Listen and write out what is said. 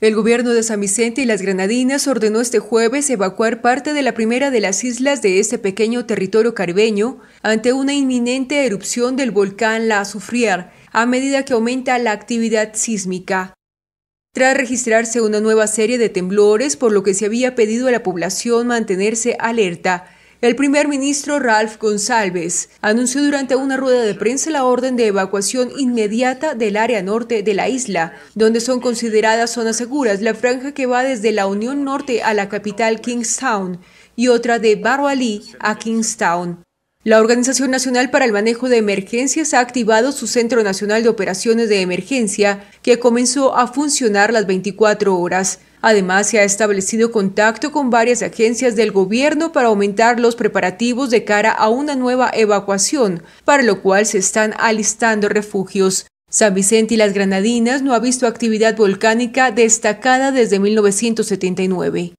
El gobierno de San Vicente y las Granadinas ordenó este jueves evacuar parte de la primera de las islas de este pequeño territorio caribeño ante una inminente erupción del volcán La Soufrière a medida que aumenta la actividad sísmica. Tras registrarse una nueva serie de temblores, por lo que se había pedido a la población mantenerse alerta, el primer ministro Ralph González anunció durante una rueda de prensa la orden de evacuación inmediata del área norte de la isla, donde son consideradas zonas seguras la franja que va desde la Unión Norte a la capital Kingstown y otra de Barwali a Kingstown. La Organización Nacional para el Manejo de Emergencias ha activado su Centro Nacional de Operaciones de Emergencia, que comenzó a funcionar las 24 horas. Además, se ha establecido contacto con varias agencias del gobierno para aumentar los preparativos de cara a una nueva evacuación, para lo cual se están alistando refugios. San Vicente y las Granadinas no ha visto actividad volcánica destacada desde 1979.